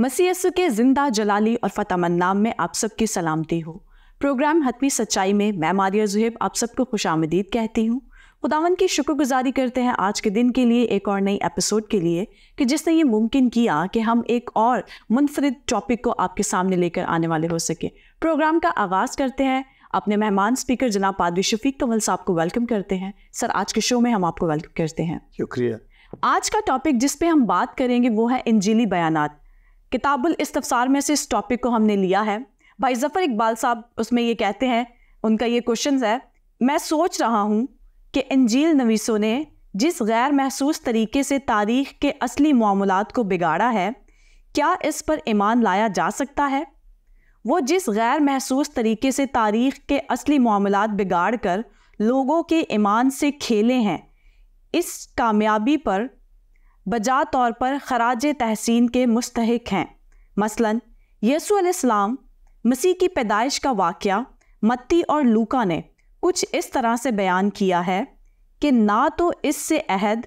मसीयसु के जिंदा जलाली और मंद नाम में आप सबकी सलामती हो प्रोग्राम हतमी सच्चाई में मैं मारिया जुहेब आप सबको खुश आमदीद कहती हूँ खुदावन की शुक्रगुजारी करते हैं आज के दिन के लिए एक और नई एपिसोड के लिए कि जिसने ये मुमकिन किया कि हम एक और मुनफरद टॉपिक को आपके सामने लेकर आने वाले हो सके प्रोग्राम का आगाज़ करते हैं अपने मेहमान स्पीकर जनाब पादवी शफीक कंवल साहब को वेलकम करते हैं सर आज के शो में हम आपको वेलकम करते हैं शुक्रिया आज का टॉपिक जिस पे हम बात करेंगे वो है इंजीली बयानात किताबुल इस तफसार में से इस टॉपिक को हमने लिया है भाई जफ़र इकबाल साहब उसमें ये कहते हैं उनका ये क्वेश्चन है मैं सोच रहा हूँ कि इंजील नवीसों ने जिस गैर महसूस तरीके से तारीख के असली मामलों को बिगाड़ा है क्या इस पर ईमान लाया जा सकता है वो जिस गैर महसूस तरीके से तारीख के असली मामलों बिगाड़ कर लोगों के ईमान से खेले हैं इस कामयाबी पर बजा तौर पर खराज तहसीन के मुस्तक हैं मसलन यसुआसलाम मसीह की पैदाइश का वाक़ मत्ती और लूका ने कुछ इस तरह से बयान किया है कि ना तो इससे अहद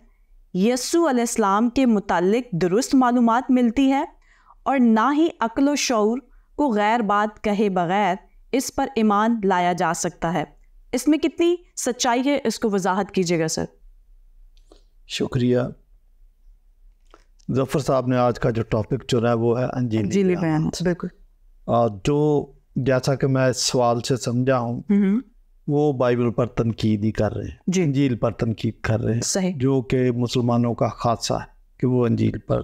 यसुआसलाम के मुतलक दुरुस्त मालूम मिलती है और ना ही अक्ल व शौर को गैर बात कहे बगैर इस पर ईमान लाया जा सकता है इसमें कितनी सच्चाई है इसको वजाहत कीजिएगा सर शुक्रिया जफर साहब ने आज का जो टॉपिक चुना है वो है अंजीली अंजीली बयान बिल्कुल जो जैसा कि मैं सवाल से समझा हूँ हम्म। वो बाइबल पर तनकीद ही कर रहे हैं जी अंजील पर तनकीद कर रहे हैं सही जो कि मुसलमानों का खादसा है कि वो अंजील पर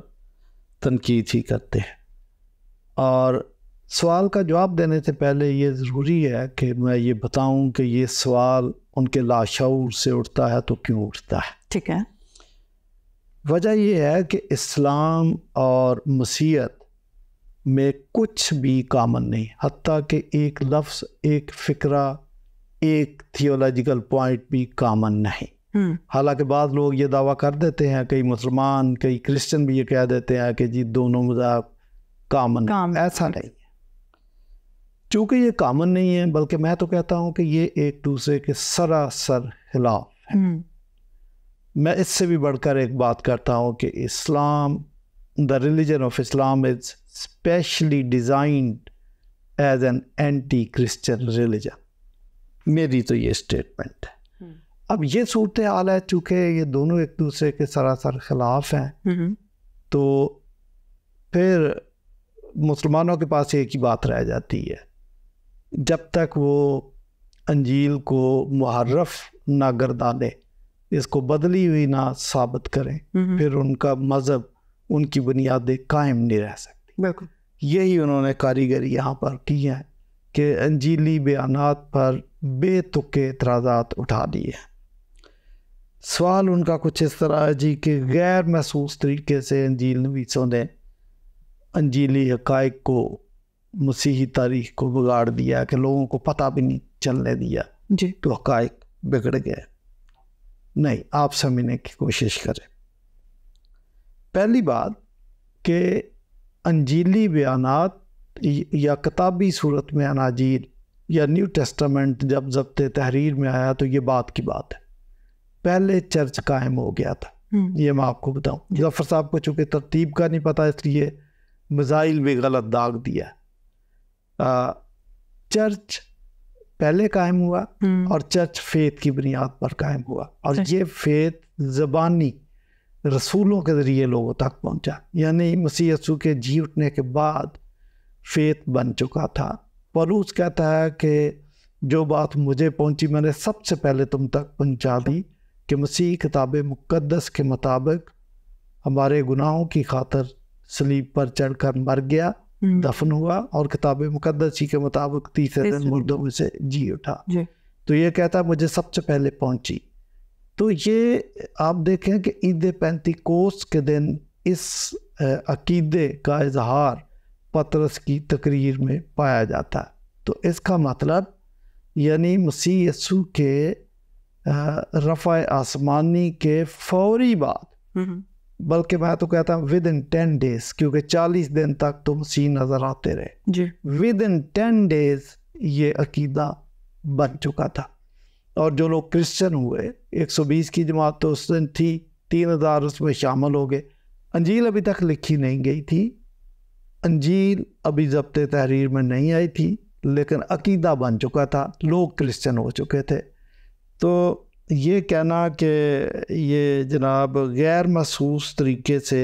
तनकीद ही करते हैं और सवाल का जवाब देने से पहले ये ज़रूरी है कि मैं ये बताऊं कि ये सवाल उनके लाशूर से उठता है तो क्यों उठता है ठीक है वजह यह है कि इस्लाम और मसीहत में कुछ भी कामन नहीं हती कि एक लफ्स एक फ़िक्रा एक थियोलॉजिकल पॉइंट भी कामन नहीं हम्म। हालांकि बाद लोग ये दावा कर देते हैं कई मुसलमान कई क्रिश्चियन भी ये कह देते हैं कि जी दोनों मजाक कामन काम ऐसा नहीं है चूँकि ये कामन नहीं है बल्कि मैं तो कहता हूँ कि ये एक दूसरे के सरासर खिलाफ है हम्म। मैं इससे भी बढ़कर एक बात करता हूँ कि Islam the religion of Islam is specially designed as an anti Christian religion मेरी तो ये स्टेटमेंट है हम्म। अब ये सूरत हाल है चूँकि ये दोनों एक दूसरे के सरासर खिलाफ हैं हम्म। तो फिर मुसलमानों के पास एक ही बात रह जाती है जब तक वो अंजील को मुहर्रफ ना गर्दाने इसको बदली हुई ना साबित करें फिर उनका मज़हब उनकी बुनियादें कायम नहीं रह सकती बिल्कुल यही उन्होंने कारीगरी यहाँ पर की है कि अंजीली बयानात पर बेतुके एतराज़ात उठा दिए हैं सवाल उनका कुछ इस तरह है जी कि गैर महसूस तरीके से अंजील नवीसों ने अंजीली हकाइक को मसीही तारीख को बिगाड़ दिया कि लोगों को पता भी नहीं चलने दिया जी तो हकाइक बिगड़ गए नहीं आप समझने की कोशिश करें पहली बात कि अंजीली बयानात या किताबी सूरत में अनाजील या न्यू टेस्टामेंट जब जब्त तहरीर में आया तो ये बात की बात है पहले चर्च कायम हो गया था हम्म। ये मैं आपको बताऊं जफर साहब को चूँकि तरतीब का नहीं पता इसलिए मिज़ाइल भी गलत दाग दिया आ, चर्च पहले कायम हुआ हम्म। और चर्च फेथ की बुनियाद पर कायम हुआ और ये फेथ जबानी रसूलों के ज़रिए लोगों तक पहुंचा यानी मसीह यसू के जी उठने के बाद फेथ बन चुका था परूस कहता है कि जो बात मुझे पहुंची मैंने सबसे पहले तुम तक पहुंचा दी अच्छा। कि मसीह किताब मुक़दस के मुताबिक हमारे गुनाहों की खातर स्लीप पर चढ़कर मर गया हम्म। दफन हुआ और किताब मुकदस जी के मुताबिक तीसरे दिन मुर्दों में से जी उठा तो ये कहता मुझे सबसे पहले पहुंची तो ये आप देखें कि ईद पैंती कोस के दिन इस अकीदे का इजहार पतरस की तकरीर में पाया जाता है तो इसका मतलब यानी मसीह यसू के रफ़ आसमानी के फौरी बाद हम्म। बल्कि मैं तो कहता हूँ विद इन टेन डेज क्योंकि चालीस दिन तक तुम सी नजर आते रहे जी विद इन टेन डेज ये अकीदा बन चुका था और जो लोग क्रिश्चियन हुए 120 की जमात तो उस दिन थी तीन हज़ार उसमें शामिल हो गए अंजील अभी तक लिखी नहीं गई थी अंजील अभी जब्त तहरीर में नहीं आई थी लेकिन अकीदा बन चुका था लोग क्रिश्चियन हो चुके थे तो ये कहना कि ये जनाब गैर महसूस तरीके से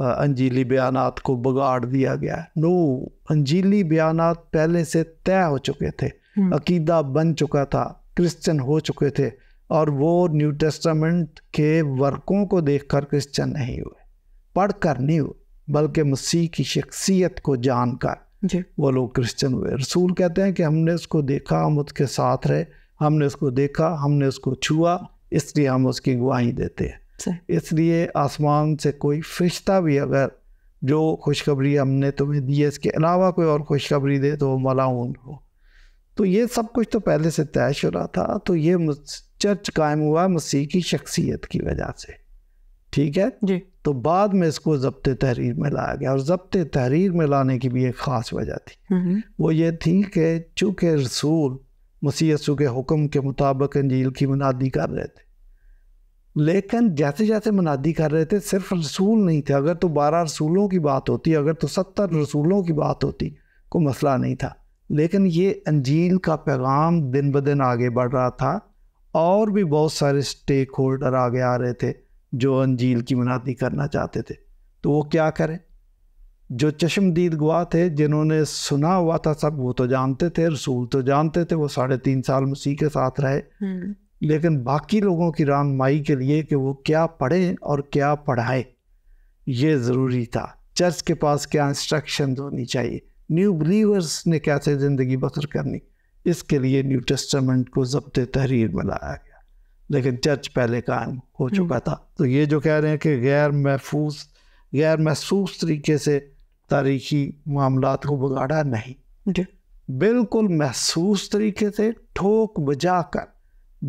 अंजीली बयान को बगाड़ दिया गया नो अंजीली बयान पहले से तय हो चुके थे हम्म। अकीदा बन चुका था क्रिश्चियन हो चुके थे और वो न्यू टेस्टामेंट के वर्कों को देखकर क्रिश्चियन नहीं हुए पढ़कर नहीं हुए बल्कि मसीह की शख्सियत को जानकर वो लोग क्रिश्चियन हुए रसूल कहते हैं कि हमने उसको देखा हम उसके साथ रहे हमने उसको देखा हमने उसको छुआ इसलिए हम उसकी गुआही देते हैं इसलिए आसमान से कोई फिश्ता भी अगर जो खुशखबरी हमने तुम्हें दी है इसके अलावा कोई और खुशखबरी दे तो मलाउन हो तो ये सब कुछ तो पहले से तय शुरा था तो ये चर्च कायम हुआ मसीह की शख्सियत की वजह से ठीक है जी तो बाद में इसको जब्त तहरीर में लाया गया और जब्त तहरीर में लाने की भी एक ख़ास वजह थी हम्म। वो ये थी कि चूँकि रसूल मसीह के हुक्म के मुताबिक अंजील की मुनादी कर रहे थे लेकिन जैसे जैसे मुनादी कर रहे थे सिर्फ रसूल नहीं थे अगर तो बारह रसूलों की बात होती अगर तो सत्तर रसूलों की बात होती को मसला नहीं था लेकिन ये अंजील का पैगाम दिन ब दिन आगे बढ़ रहा था और भी बहुत सारे स्टेक होल्डर आगे आ रहे थे जो अंजील की मुनादी करना चाहते थे तो वो क्या करें जो चश्मदीद गुआ थे जिन्होंने सुना हुआ था सब वो तो जानते थे रसूल तो जानते थे वो साढ़े तीन साल मसीह के साथ रहे हम्म। लेकिन बाकी लोगों की रानमाई के लिए कि वो क्या पढ़ें और क्या पढ़ाए ये ज़रूरी था चर्च के पास क्या इंस्ट्रक्शन होनी चाहिए न्यू बिलीवर्स ने कैसे ज़िंदगी बसर करनी इसके लिए न्यू टेस्टामेंट को जब्त तहरीर बनाया गया लेकिन चर्च पहले कायम हो चुका हम्म। था तो ये जो कह रहे हैं कि गैर महफूज गैर महसूस तरीके से तारीखी मामला को बिगाड़ा नहीं बिल्कुल महसूस तरीके से ठोक बजा कर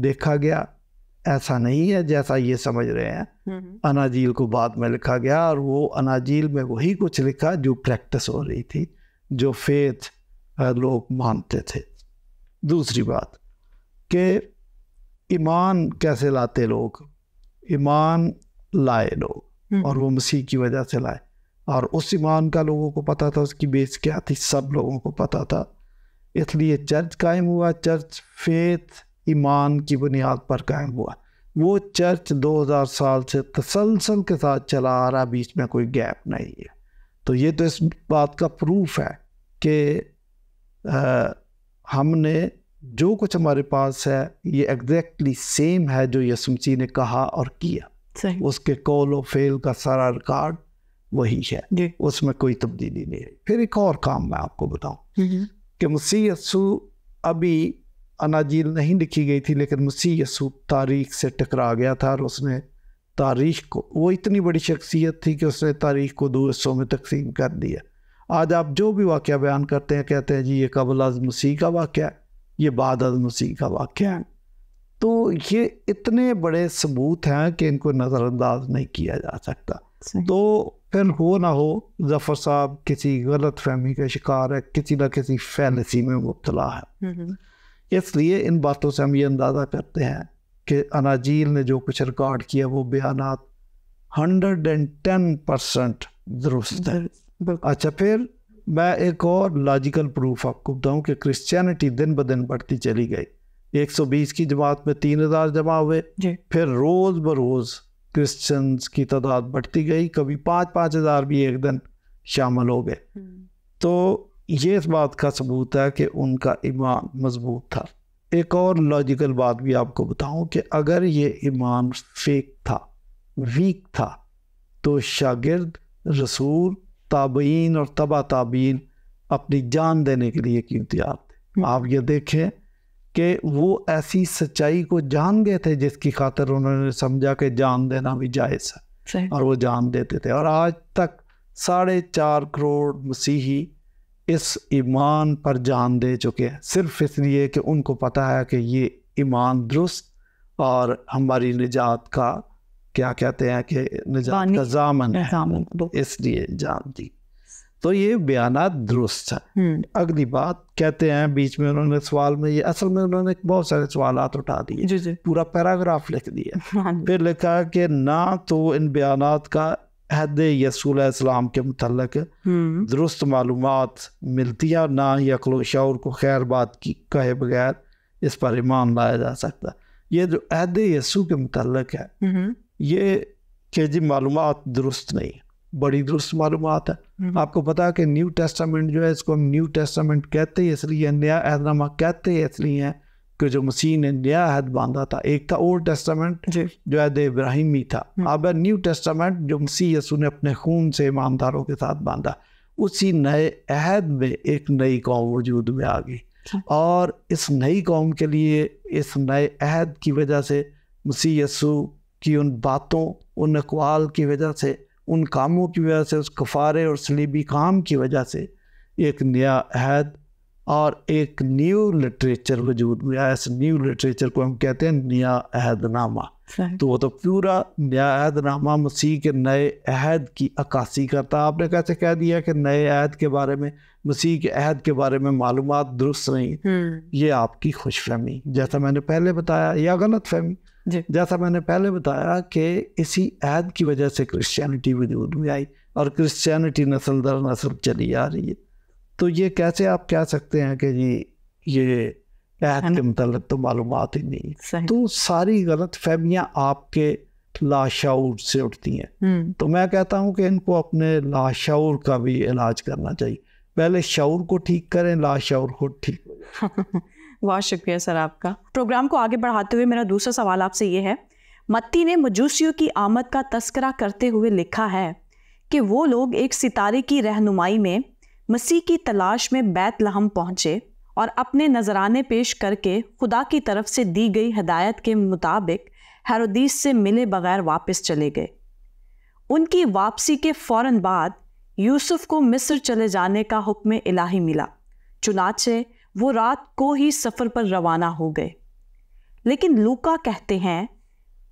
देखा गया ऐसा नहीं है जैसा ये समझ रहे हैं हम्म। अनाजील को बाद में लिखा गया और वो अनाजील में वही कुछ लिखा जो प्रैक्टिस हो रही थी जो फेथ लोग मानते थे दूसरी बात कि ईमान कैसे लाते लोग ईमान लाए लोग हम्म। और वो मसीह की वजह से लाए और उस ईमान का लोगों को पता था उसकी बेस क्या थी सब लोगों को पता था इसलिए चर्च कायम हुआ चर्च फेथ ईमान की बुनियाद पर कायम हुआ वो चर्च 2000 साल से तसलसल के साथ चला आ रहा बीच में कोई गैप नहीं है तो ये तो इस बात का प्रूफ है कि हमने जो कुछ हमारे पास है ये एग्जैक्टली सेम है जो यसुमसी ने कहा और किया उसके कॉल और फेल का सारा रिकॉर्ड वही है उसमें कोई तब्दीली नहीं है फिर एक और काम मैं आपको बताऊं हम्म, हम्म। कि मसीह यसु अभी अनाजील नहीं लिखी गई थी लेकिन मसीह यसु तारीख से टकरा गया था और उसने तारीख को वो इतनी बड़ी शख्सियत थी कि उसने तारीख को दो हिस्सों में तकसीम कर दिया आज आप जो भी वाक्य बयान करते हैं कहते हैं जी ये कबल अज मसीह का वाक़ है ये बाद अज मसीह का वाक्य है तो ये इतने बड़े सबूत हैं कि इनको नज़रअंदाज नहीं किया जा सकता तो फिर हो ना हो जफर साहब किसी गलत फहमी का शिकार है किसी ना किसी फैलसी में मुबतला है हम्म, हम्म। इसलिए इन बातों से हम ये अंदाज़ा करते हैं कि अनाजील ने जो कुछ रिकॉर्ड किया वो बयान हंड्रेड एंड टेन परसेंट दुरुस्त है अच्छा फिर मैं एक और लॉजिकल प्रूफ आपको बताऊं कि क्रिश्चियनिटी दिन ब दिन बढ़ती चली गई 120 की जमात में 3000 जमा हुए फिर रोज़ ब रोज़ क्रिश्चन की तादाद बढ़ती गई कभी पाँच पाँच हज़ार भी एक दिन शामिल हो गए हम्म। तो ये इस बात का सबूत है कि उनका ईमान मजबूत था एक और लॉजिकल बात भी आपको बताऊं कि अगर ये ईमान फेक था वीक था तो शागिर्द रसूल ताबीन और तबा ताबीन अपनी जान देने के लिए क्यों तैयार थे हम्म। आप ये देखें कि वो ऐसी सच्चाई को जान गए थे जिसकी खातर उन्होंने समझा कि जान देना भी जायज़ है और वो जान देते थे और आज तक साढ़े चार करोड़ मसीही इस ईमान पर जान दे चुके हैं सिर्फ इसलिए कि उनको पता है कि ये ईमान दुरुस्त और हमारी निजात का क्या कहते हैं कि निजात का जामन है इसलिए जान दी तो ये बयान दुरुस्त है हम्म। अगली बात कहते हैं बीच में उन्होंने सवाल में ये असल में उन्होंने बहुत सारे सवाल उठा दिए पूरा पैराग्राफ लिख दिया हाँ फिर लिखा कि ना तो इन बयान का अहद यसूल इस्लाम के मतलब दुरुस्त मालूम मिलती है ना ही अकल शौर को खैर बात की कहे बगैर इस पर ईमान लाया जा सकता ये जो अहद यसू के मतलब है हम्म। ये कि जी मालूम दुरुस्त नहीं बड़ी दुरुस्त मालूम है हम्म। आपको पता है कि न्यू टेस्टामेंट जो है इसको हम न्यू टेस्टामेंट कहते हैं इसलिए नया अहदनामा कहते हैं इसलिए है कि जो मसीह ने नया अहद बांधा था एक था ओल्ड टेस्टामेंट जो है इब्राहिमी था हम्म। अब न्यू टेस्टामेंट जो मसीह यसु ने अपने खून से ईमानदारों के साथ बांधा उसी नए अहद में एक नई कौम वजूद में आ गई अच्छा। और इस नई कौम के लिए इस नए अहद की वजह से मसीह यसु की उन बातों उन अकवाल की वजह से उन कामों की वजह से उस कफारे और सलीबी काम की वजह से एक नया अहद और एक न्यू लिटरेचर वजूद में आया इस न्यू लिटरेचर को हम कहते हैं नया अहदनामा तो वो तो पूरा नया अहदनामा मसीह के नए अहद की अक्सी करता आपने कैसे कह दिया कि नए अहद के बारे में मसीह के अहद के बारे में मालूम दुरुस्त नहीं हम्म। ये आपकी खुश फहमी जैसा मैंने पहले बताया या गलत फहमी जैसा मैंने पहले बताया कि इसी ऐद की वजह से क्रिश्चियनिटी वजूद में आई और क्रिश्चियनिटी नस्ल दर नस्ल चली आ रही है तो ये कैसे आप कह सकते हैं कि जी ये ऐद के मतलब तो मालूम ही नहीं तो सारी गलत फहमियाँ आपके लाशाऊर से उठती हैं हम्म। तो मैं कहता हूँ कि इनको अपने लाशाऊर का भी इलाज करना चाहिए पहले शाऊर को ठीक करें लाशाऊर को ठीक बहुत शुक्रिया सर आपका प्रोग्राम को आगे बढ़ाते हुए मेरा दूसरा सवाल आपसे ये है मत्ती ने मजूसियों की आमद का तस्करा करते हुए लिखा है कि वो लोग एक सितारे की रहनुमाई में मसीह की तलाश में बैत लहम पहुँचे और अपने नजराने पेश करके खुदा की तरफ से दी गई हदायत के मुताबिक हैरोदीस से मिले बगैर वापस चले गए उनकी वापसी के फ़ौर बाद यूसुफ को मिस्र चले जाने का हुक्म इलाही मिला चुनाचे वो रात को ही सफ़र पर रवाना हो गए लेकिन लूका कहते हैं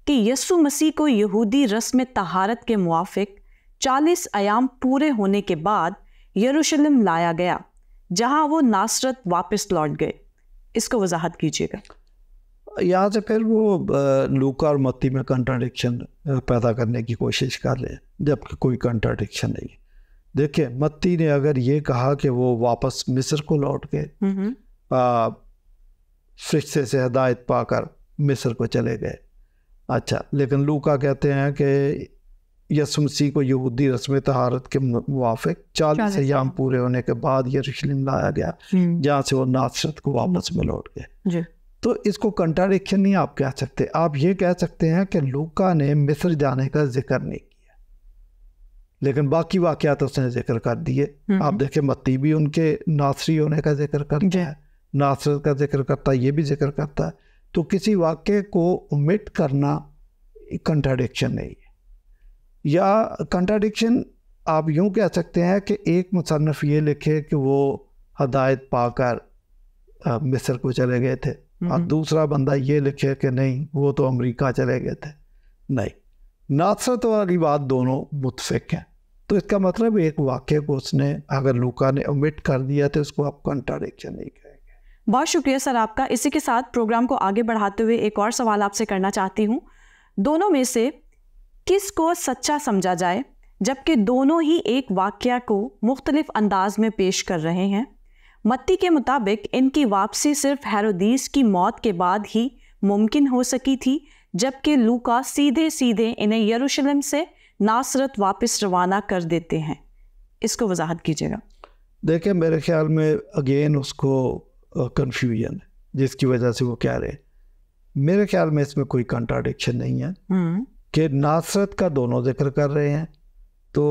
कि यसु मसीह को यहूदी रस्म तहारत के मुआफिक चालीस आयाम पूरे होने के बाद यरूशलेम लाया गया जहां वो नासरत वापस लौट गए इसको वजाहत कीजिएगा यहाँ से तो फिर वो लूका और मत्ती में कंट्राडिक्शन पैदा करने की कोशिश कर रहे हैं जबकि कोई कंट्राडिक्शन नहीं देखिए मत्ती ने अगर ये कहा कि वो वापस मिस्र को लौट गए फिक्से से हदायत पाकर मिस्र को चले गए अच्छा लेकिन लूका कहते हैं कि यसमसी को यहूदी रस्म तहारत के मुआफ़ चालीस याम पूरे होने के बाद यरूशलेम लाया गया हम्म। जहाँ से वो नासरत को वापस में लौट गए तो इसको कंट्राडिक्शन नहीं आप कह सकते आप ये कह सकते हैं कि लूका ने मिस्र जाने का जिक्र नहीं किया लेकिन बाकी वाक़ात उसने जिक्र कर दिए हम्म। आप देखें मत्ती भी उनके नासरी होने का जिक्र कर दिया नासरत का जिक्र करता है ये भी जिक्र करता है तो किसी वाक्य को उमिट करना कंट्राडिक्शन नहीं है या कंट्राडिक्शन आप यूँ कह सकते हैं कि एक मुसनफ़ ये लिखे कि वो हदायत पाकर मिस्र को चले गए थे हम्म। और दूसरा बंदा ये लिखे कि नहीं वो तो अमेरिका चले गए थे नहीं नासरत वाली बात दोनों मुतफ़ हैं तो इसका मतलब एक वाक्य को उसने अगर लूका ने ओमिट कर दिया तो उसको आप कंट्राडिक्शन नहीं कहेंगे बहुत शुक्रिया सर आपका इसी के साथ प्रोग्राम को आगे बढ़ाते हुए एक और सवाल आपसे करना चाहती हूँ दोनों में से किस को सच्चा समझा जाए जबकि दोनों ही एक वाक्य को मुख्तलिफ अंदाज में पेश कर रहे हैं मत्ती के मुताबिक इनकी वापसी सिर्फ हैरोदीस की मौत के बाद ही मुमकिन हो सकी थी जबकि लूका सीधे सीधे इन्हें यरूशलेम से नासरत वापस रवाना कर देते हैं इसको वजाहत कीजिएगा देखिए मेरे ख्याल में अगेन उसको कन्फ्यूजन जिसकी वजह से वो कह रहे मेरे ख्याल में इसमें कोई कंट्राडिक्शन नहीं है हम्म। कि नासरत का दोनों जिक्र कर रहे हैं तो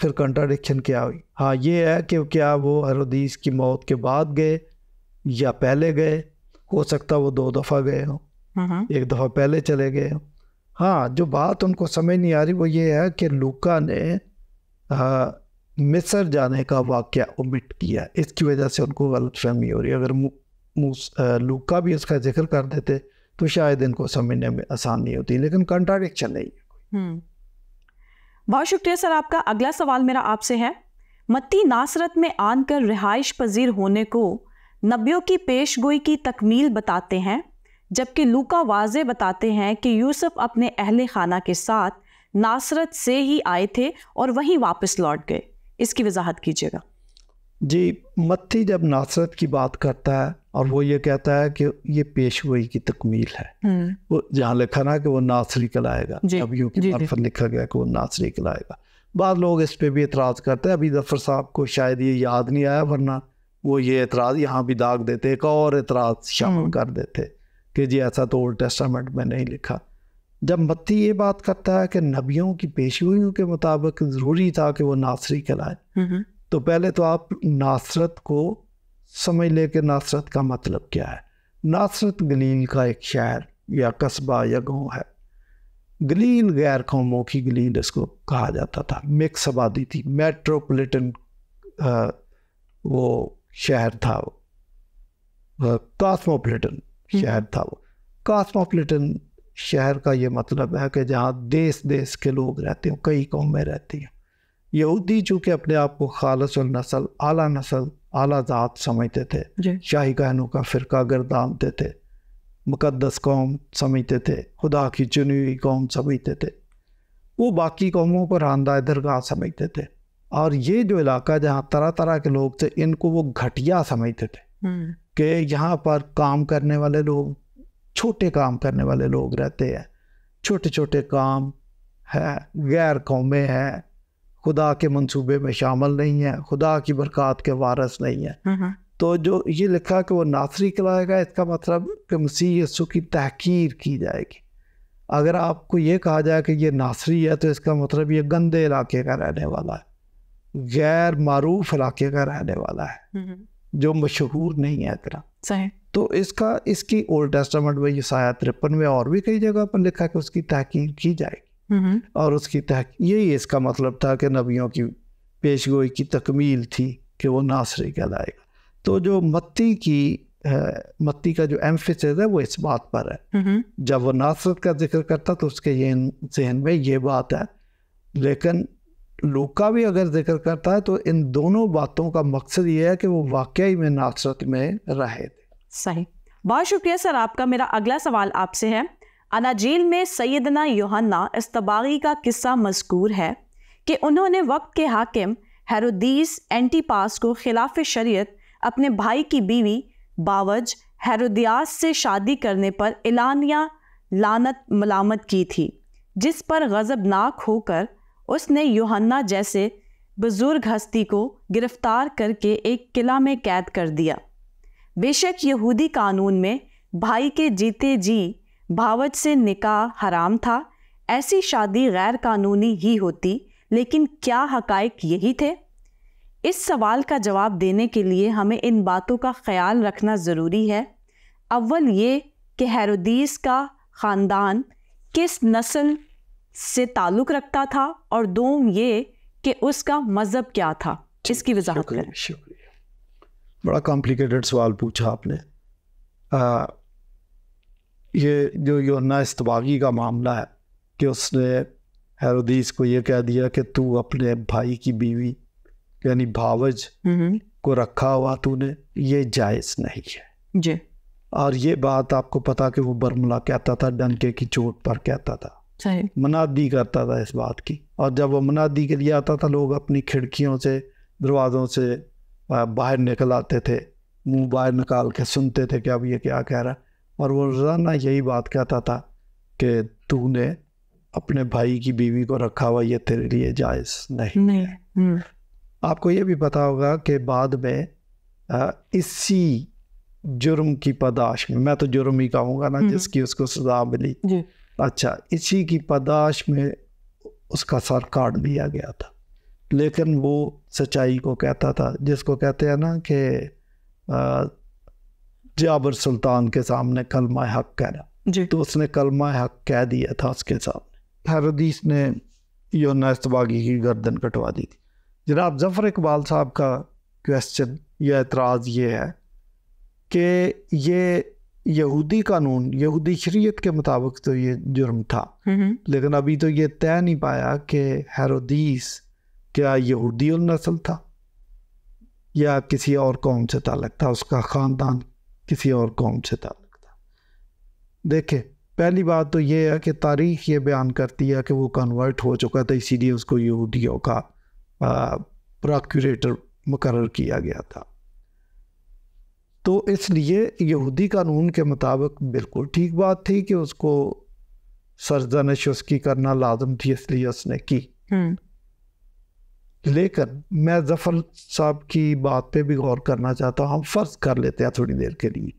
फिर कंट्राडिक्शन क्या हुई हाँ ये है कि क्या वो हरदीस की मौत के बाद गए या पहले गए हो सकता वो दो दफ़ा गए हों हम्म, हम्म। एक दफ़ा पहले चले गए हों हाँ जो बात उनको समझ नहीं आ रही वो ये है कि लूका ने आ, मिसर जाने का वाक्य ओमिट किया इसकी वजह से उनको गलत फहमी हो रही है अगर आ, लूका भी इसका जिक्र कर देते तो शायद इनको समझने में आसानी होती लेकिन कंट्राडिक्शन नहीं है हम्म। बहुत शुक्रिया सर आपका अगला सवाल मेरा आपसे है मत्ती नासरत में आनकर रिहाइश पजीर होने को नबियों की पेश गोई की तकमील बताते हैं जबकि लूका वाजे बताते हैं कि यूसुफ अपने अहल खाना के साथ नासरत से ही आए थे और वहीं वापस लौट गए इसकी वजाहत कीजिएगा जी मत्थी जब नासरत की बात करता है और वो ये कहता है कि ये पेशवई की तकमील है हम्म। वो जहाँ लिखा ना कि वो नासरी कहलाएगा नबियों की मार्फत लिखा गया कि वो नासरी कलाएगा बाद लोग इस पर भी एतराज़ करते हैं अभी जफ़र साहब को शायद ये याद नहीं आया वरना वो ये एतराज़ यहाँ भी दाग देते एक और एतराज़ शामिल हम्म। कर देते कि जी ऐसा तो ओल्ड टेस्टामेंट में नहीं लिखा जब मत्ती ये बात करता है कि नबियों की पेशगोइयों के मुताबिक ज़रूरी था कि वो नासरी कहलाए तो पहले तो आप नासरत को समझ लें कि नासरत का मतलब क्या है नासरत गलील का एक शहर या कस्बा या गांव है गलील गैर कौमों की गलील इसको कहा जाता था मिक्स आबादी थी मेट्रोपोलिटन वो शहर था कास्मोपोलिटन हम्म। शहर था वो कॉस्मोपॉलिटन शहर का ये मतलब है कि जहाँ देश देश के लोग रहते हैं कई कौमें रहती हैं यहूदी चूँकि अपने आप को खालस और नस्ल आला नसल आला ज़ात समझते थे शाही कहनों का फ़िरका गर्दानते थे मुकदस कौम समझते थे खुदा की चुनी हुई कौम समझते थे वो बाकी कौमों को आंदा दरगाह समझते थे और ये जो इलाका जहाँ तरह तरह के लोग थे इनको वो घटिया समझते थे हम्म। कि यहाँ पर काम करने वाले लोग छोटे काम करने वाले लोग रहते हैं छोटे छोटे काम है गैर कौमे हैं खुदा के मंसूबे में शामिल नहीं है खुदा की बरक़ात के वारस नहीं है हाँ, हाँ। तो जो ये लिखा कि वो नासरी कहलाएगा इसका मतलब कि मसीह यसु की तहकीर की जाएगी अगर आपको ये कहा जाए कि ये नासरी है तो इसका मतलब ये गंदे इलाके का रहने वाला है गैर मरूफ इलाके का रहने वाला है हम्म, हम्म। जो मशहूर नहीं है इतना सही तो इसका इसकी ओल्ड टेस्टामेंट में यसाया तिरपन में और भी कई जगह पर लिखा कि उसकी तहकीक की जाएगी और उसकी तहक यही इसका मतलब था कि नबियों की पेश गोई की तकमील थी कि वो नासरी कहलाएगा तो जो मत्ती की मत्ती का जो एम्फिस है वो इस बात पर है जब वो नासरत का जिक्र करता तो उसके ये जहन में ये बात है लेकिन लूक का भी अगर जिक्र करता है तो इन दोनों बातों का मकसद ये है कि वो वाकई में नासरत में रहे थे सही बहुत शुक्रिया सर आपका मेरा अगला सवाल आपसे है अनाजील में सैदना योहन्ना इस्तबागी का किस्सा मजकूर है कि उन्होंने वक्त के हाकिम हैरुद्दीस एंटीपास को खिलाफ शरीयत अपने भाई की बीवी बावज हेरोदियास से शादी करने पर एलानिया लानत मलामत की थी जिस पर गज़बनाक होकर उसने योहन्ना जैसे बुजुर्ग हस्ती को गिरफ्तार करके एक किला में कैद कर दिया बेशक यहूदी कानून में भाई के जीते जी भावच से निकाह हराम था ऐसी शादी गैर कानूनी ही होती लेकिन क्या हकायक यही थे इस सवाल का जवाब देने के लिए हमें इन बातों का ख्याल रखना ज़रूरी है अव्वल ये कि हैरोदीस का ख़ानदान किस नस्ल से ताल्लुक़ रखता था और दो ये कि उसका मज़हब क्या था इसकी वजह शुक्रिया बड़ा कॉम्प्लिकेटेड सवाल पूछा आपने आ, ये जो योना इस्तवागी का मामला है कि उसने हेरोदीस को ये कह दिया कि तू अपने भाई की बीवी यानी भावज हम्म। को रखा हुआ तूने ये जायज़ नहीं है जी और ये बात आपको पता कि वो बर्मला कहता था डंके की चोट पर कहता था मनादी करता था इस बात की और जब वो मनादी के लिए आता था लोग अपनी खिड़कियों से दरवाज़ों से बाहर निकल आते थे मुंह बाहर निकाल के सुनते थे कि अब ये क्या कह रहा और वो रोज़ाना यही बात कहता था कि तूने अपने भाई की बीवी को रखा हुआ ये तेरे लिए जायज़ नहीं, नहीं। हम्म। आपको ये भी पता होगा कि बाद में इसी जुर्म की पदाश में मैं तो जुर्म ही कहूँगा ना हम्म। जिसकी उसको सजा मिली अच्छा इसी की पदाश में उसका सर काट दिया गया था लेकिन वो सच्चाई को कहता था जिसको कहते हैं ना कि जाबर सुल्तान के सामने कलमा हक कह रहा जी तो उसने कलमा हक कह दिया था उसके सामने हरदीस ने योन इस्तबागी की गर्दन कटवा दी थी जनाब जफ़र इकबाल साहब का क्वेश्चन या एतराज़ ये है कि ये यहूदी कानून यहूदी शरीयत के मुताबिक तो ये जुर्म था लेकिन अभी तो ये तय नहीं पाया कि हेरोदीस क्या यहूदी नस्ल था या किसी और कौम से ताल्लक था उसका ख़ानदान किसी और कौम से ताल्लक था देखे पहली बात तो ये है कि तारीख ये बयान करती है कि वो कन्वर्ट हो चुका था इसीलिए उसको यहूदियों का प्रोक्यूरेटर मुकर किया गया था तो इसलिए यहूदी कानून के मुताबिक बिल्कुल ठीक बात थी कि उसको सरजनश उसकी करना लाजम थी इसलिए उसने की हम्म। लेकिन मैं जफर साहब की बात पे भी गौर करना चाहता हूँ हम फ़र्ज़ कर लेते हैं थोड़ी देर के लिए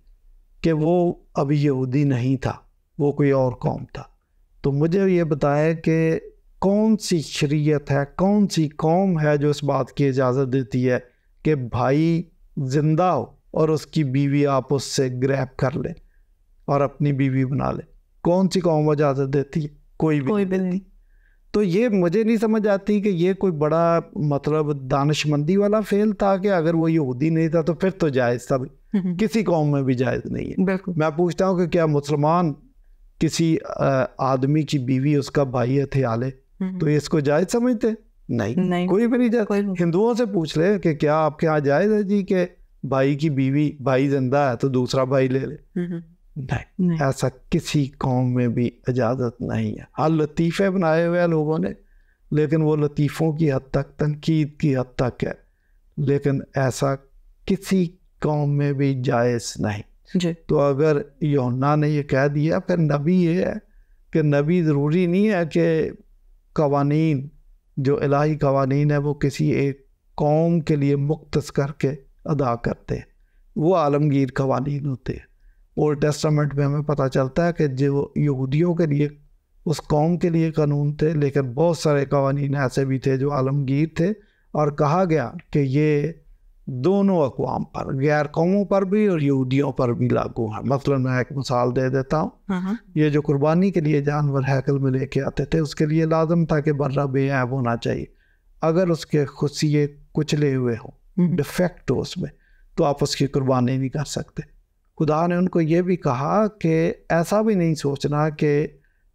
कि वो अभी यहूदी नहीं था वो कोई और कौम था तो मुझे ये बताया कि कौन सी शरीयत है कौन सी कौम है जो इस बात की इजाज़त देती है कि भाई ज़िंदा हो और उसकी बीवी आप उससे ग्रैप कर ले और अपनी बीवी बना ले कौन सी कौम इजाज़त देती है कोई भी कोई भी नहीं तो ये मुझे नहीं समझ आती कि ये कोई बड़ा मतलब दानशमंदी वाला फेल था कि अगर वो यहूदी नहीं था तो फिर तो जायज़ था भी हम्म, हम्म। किसी कौम में भी जायज़ नहीं है बिल्कुल मैं पूछता हूँ कि क्या मुसलमान किसी आदमी की बीवी उसका भाई है थे आले हम्म, तो इसको जायज़ समझते नहीं, नहीं कोई भी नहीं जायज हिंदुओं से पूछ ले कि क्या आपके यहाँ जायज़ है जी के भाई की बीवी भाई जिंदा है तो दूसरा भाई ले ले नहीं, नहीं ऐसा किसी कौम में भी इजाज़त नहीं है हाँ लतीफ़े बनाए हुए हैं लोगों ने लेकिन वो लतीफ़ों की हद तक तनकीद की हद तक है लेकिन ऐसा किसी कौम में भी जायज़ नहीं जी। तो अगर योना ने ये कह दिया फिर नबी ये है कि नबी ज़रूरी नहीं है कि कवानीन जो इलाही कवानीन है वो किसी एक कौम के लिए मुख्त करके अदा करते हैं वो आलमगीर कवानीन होते हैं ओल्ड टेस्टामेंट में हमें पता चलता है कि जो यहूदियों के लिए उस कौम के लिए कानून थे लेकिन बहुत सारे कवानीन ऐसे भी थे जो आलमगीर थे और कहा गया कि ये दोनों अकवाम पर गैर कौमों पर भी और यहूदियों पर भी लागू है मसलन मैं एक मिसाल दे देता हूँ हाँ, हाँ। ये जो कुर्बानी के लिए जानवर हैकल में लेके आते थे उसके लिए लाजम था कि बर्रा बेऐब होना चाहिए अगर उसके खुशिये कुचले हुए हों डिफेक्ट हो उसमें तो आप उसकी कुर्बानी नहीं कर सकते खुदा ने उनको ये भी कहा कि ऐसा भी नहीं सोचना कि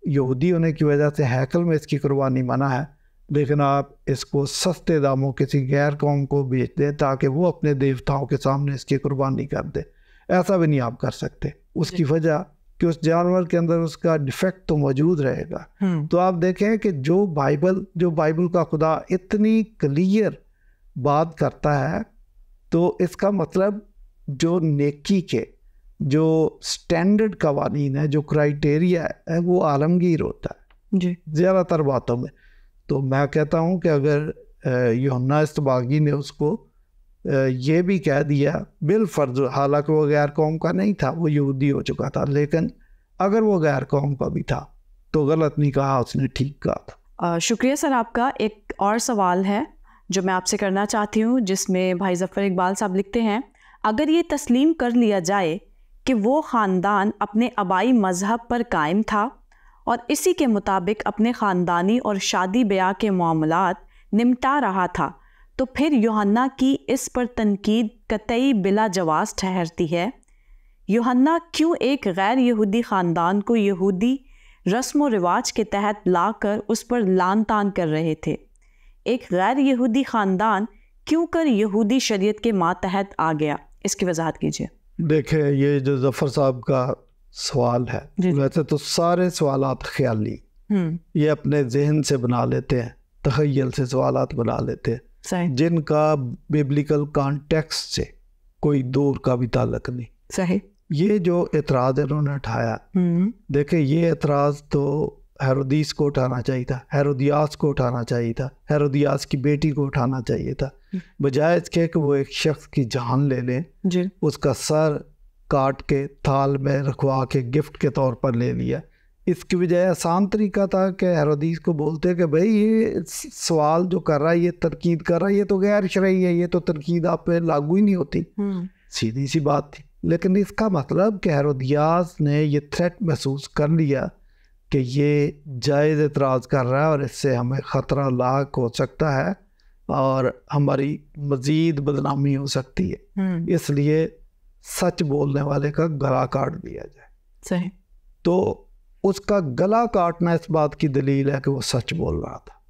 यहूदी होने की वजह से हैकल में इसकी कुर्बानी मना है लेकिन आप इसको सस्ते दामों किसी गैर कौम को बेच दें ताकि वो अपने देवताओं के सामने इसकी कुर्बानी कर दें ऐसा भी नहीं आप कर सकते उसकी वजह कि उस जानवर के अंदर उसका डिफेक्ट तो मौजूद रहेगा हम्म। तो आप देखें कि जो बाइबल जो बाइबल का खुदा इतनी क्लियर बात करता है तो इसका मतलब जो नेकी के जो स्टैंडर्ड कवानीन है जो क्राइटेरिया है वो आलमगीर होता है जी ज़्यादातर बातों में तो मैं कहता हूँ कि अगर योना इस्तबागी ने उसको ये भी कह दिया बिल फर्ज हालांकि वो गैर कौम का नहीं था वो यहूदी हो चुका था लेकिन अगर वो गैर कौम का भी था तो गलत नहीं कहा उसने ठीक कहा था शुक्रिया सर आपका एक और सवाल है जो मैं आपसे करना चाहती हूँ जिसमें भाई ज़फ़र इकबाल साहब लिखते हैं अगर ये तस्लीम कर लिया जाए कि वो ख़ानदान अपने आबाई मज़हब पर कायम था और इसी के मुताबिक अपने ख़ानदानी और शादी ब्याह के मामला निमटा रहा था तो फिर योहन्ना की इस पर तनकीद कतई बिला जवाज़ ठहरती है योहन्ना क्यों एक गैर यहूदी ख़ानदान को यहूदी रस्म व रिवाज के तहत लाकर उस पर लान तान कर रहे थे एक गैर यहूदी ख़ानदान क्यों कर यहूदी शरीयत के मातहत आ गया इसकी वजाहत कीजिए देखे ये जो जफ़र साहब का सवाल है वैसे तो सारे सवाल ख्याली हम्म। ये अपने जहन से बना लेते हैं तखयल से सवाल बना लेते हैं जिनका बिब्लिकल कॉन्टेक्स से कोई दूर का भी ताल्लक नहीं सही ये जो एतराज़ इन्होंने उठाया हम्म। देखे ये एतराज़ तो हैरोदीस को उठाना चाहिए था हैरोदियास को उठाना चाहिए था हैरोदियास की बेटी को उठाना चाहिए था बजाय इसके कि वो एक शख्स की जान ले लें उसका सर काट के थाल में रखवा के गिफ्ट के तौर पर ले लिया इसकी बजाय आसान तरीका था कि हैरोदीस को बोलते कि भाई ये सवाल जो कर रहा है ये तरकीद कर रहा है ये तो गैर शरीय है ये तो तरकीद आप पे लागू ही नहीं होती हम्म। सीधी सी बात थी लेकिन इसका मतलब कि हैरोदियास ने ये थ्रेट महसूस कर लिया कि ये जायज़ एतराज़ कर रहा है और इससे हमें ख़तरा लाक हो सकता है और हमारी मज़ीद बदनामी हो सकती है हम्म। इसलिए सच बोलने वाले का गला काट दिया जाए सही तो उसका गला काटना इस बात की दलील है कि वो सच बोल रहा था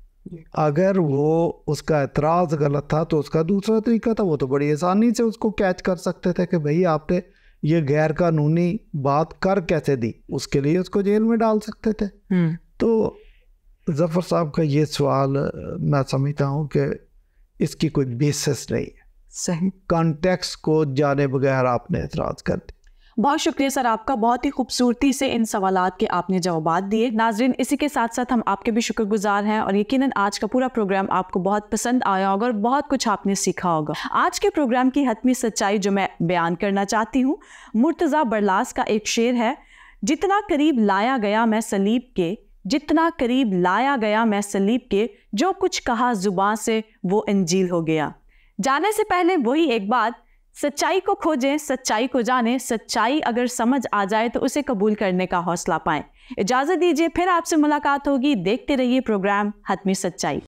अगर वो उसका एतराज़ गलत था तो उसका दूसरा तरीका था वो तो बड़ी आसानी से उसको कैच कर सकते थे कि भाई आपने ये गैर कानूनी बात कर कैसे दी उसके लिए उसको जेल में डाल सकते थे हम्म। तो जफर साहब का ये सवाल मैं समझता हूँ कि इसकी कोई बेसिस नहीं है सही कॉन्टेक्स्ट को जाने बगैर आपने एतराज़ कर दिया बहुत शुक्रिया सर आपका बहुत ही खूबसूरती से इन सवाल के आपने जवाब दिए नाजरीन इसी के साथ साथ हम आपके भी शुक्रगुजार हैं और यकीन आज का पूरा प्रोग्राम आपको बहुत पसंद आया होगा और बहुत कुछ आपने सीखा होगा आज के प्रोग्राम की हतमी सच्चाई जो मैं बयान करना चाहती हूँ मुर्तज़ा बरलास का एक शेर है जितना करीब लाया गया मैं सलीब के जितना करीब लाया गया मैं सलीब के जो कुछ कहा जुबान से वो अंजील हो गया जाने से पहले वही एक बात सच्चाई को खोजें सच्चाई को जानें सच्चाई अगर समझ आ जाए तो उसे कबूल करने का हौसला पाएं इजाज़त दीजिए फिर आपसे मुलाकात होगी देखते रहिए प्रोग्राम हतमी सच्चाई